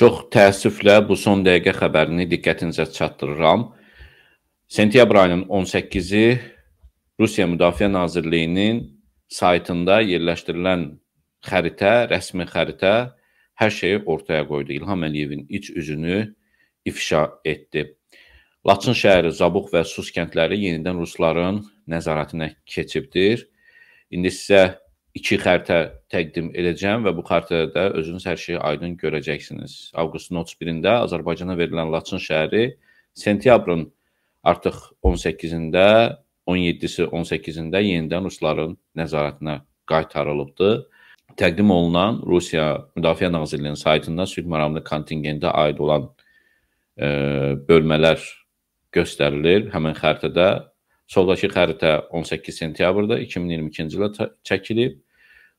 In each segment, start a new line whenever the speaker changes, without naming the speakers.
Çox təəssüflə bu son dəqiqə xəbərini diqqətinizə çatdırıram. Sentyabr ayının 18-i Rusiya Müdafiə Nazirliyinin saytında yerləşdirilən xəritə, rəsmi xəritə hər şeyi ortaya qoydu. İlham Əliyevin iç üzünü ifşa etdi. Laçın şəhəri, Zabuq və Sus kəndləri yenidən rusların nəzarətinə keçibdir. İndi sizə iki xəritə təqdim edəcəm və bu kartədə özünüz hər şeyi aydın görəcəksiniz. Avqustun 31-də Azərbaycana verilən Laçın şəhəri sentyabrın artıq 18-də, 17-si 18-də yenidən rusların nəzarətinə qaytarılıbdı. Təqdim olunan Rusiya Müdafiə Nazirliyinin saytında sülh məramlı kontingentə aid olan e, bölmələr göstərilir. Həmin xəritədə soldakı xəritə 18 sentyabrda 2022-ci ildə çəkilib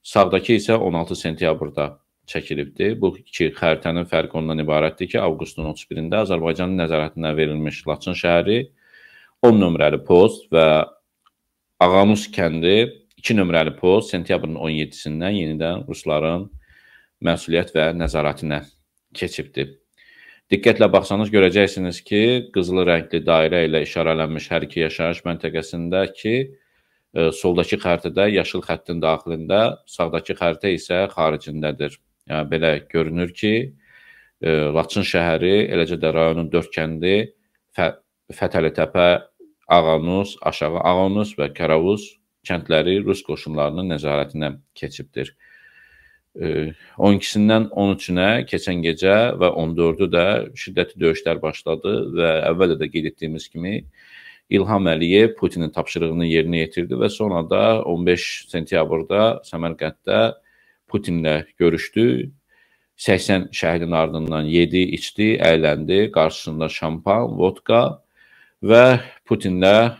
Sağdakı isə 16 sentyabrda çəkilibdir. Bu iki xəritənin fərqi ondan ibarətdir ki, avqustun 31-də Azərbaycanın nəzarətinə verilmiş Laçın şəhəri 10 nömrəli post və Ağamus kəndi 2 nömrəli post sentyabrın 17-sindən yenidən rusların məsuliyyət və nəzarətinə keçibdir. Diqqətlə baxsanız görəcəksiniz ki, qızılı rəngli dairə ilə işarələnmiş hər iki yaşayış məntəqəsindəki soldakı xəritədə yaşıl xəttin daxilində, sağdakı xəritə isə xaricindədir. Yəni belə görünür ki, e, Laçın şəhəri, eləcə də rayonun 4 kəndi Fə Fətəlitəpə, Ağanus, Aşağı Ağanus və Kəravuz kəndləri rus qoşunlarının nəzarətinə keçibdir. 12-sindən e, 13-ünə keçən gecə və 14-ü də şiddətli döyüşlər başladı və əvvəldə də qeyd etdiyimiz kimi İlham Əliyev Putinin tapşırığını yerinə yetirdi və sonra da 15 sentyabrda Səmərqəddə Putinlə görüşdü. 80 şəhidin ardından yedi, içdi, əyləndi, qarşısında şampan, vodka və Putinlə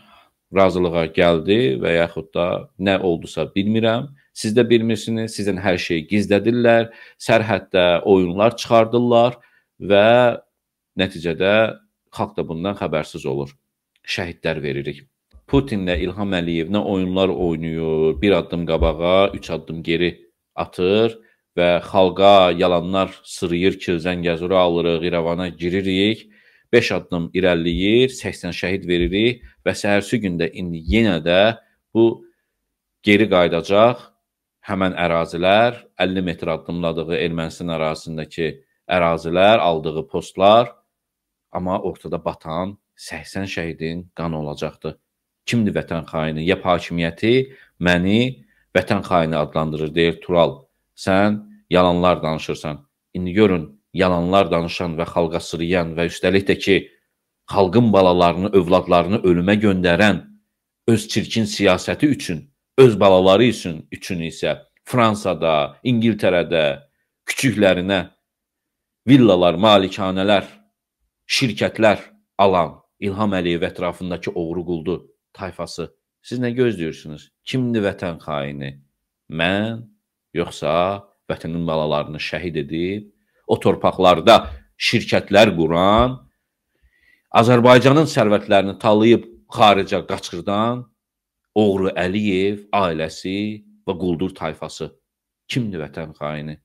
razılığa gəldi və yaxud da nə oldusa bilmirəm. Siz də bilmirsiniz, sizdən hər şeyi gizlədirlər, sərhəddə oyunlar çıxardırlar və nəticədə xalq da bundan xəbərsiz olur şəhidlər veririk. Putinlə İlham Əliyev nə oyunlar oynayır, bir addım qabağa, 3 addım geri atır və xalqa yalanlar sırıyır ki, Zəngəzuru alırıq, İrəvana giririk, 5 addım irəliləyir, 80 şəhid veririk və səhərsi gündə indi yenə də bu geri qayıdacaq həmən ərazilər, 50 metr addımladığı Ermənistan ərazisindəki ərazilər, aldığı postlar amma ortada batan 80 şəhidin qanı olacaqdı. Kimdir vətən xaini? Ya hakimiyyəti məni vətən xaini adlandırır deyir Tural. Sən yalanlar danışırsan. İndi görün yalanlar danışan və xalqa sırayan və üstəlik də ki xalqın balalarını, övladlarını ölümə göndərən öz çirkin siyasəti üçün, öz balaları üçün, üçün isə Fransada, İngiltərədə küçüklərinə villalar, malikanələr, şirkətlər alan İlham Əliyev ətrafındakı oğruquldu tayfası. Siz nə gözləyirsiniz? Kimdir vətən xaini? Mən yoxsa vətənin balalarını şəhid edib o torpaqlarda şirkətlər quran, Azərbaycanın sərvətlərini talayıb xaricə qaçırdan Oğru Əliyev ailəsi və quldur tayfası kimdir vətən xaini?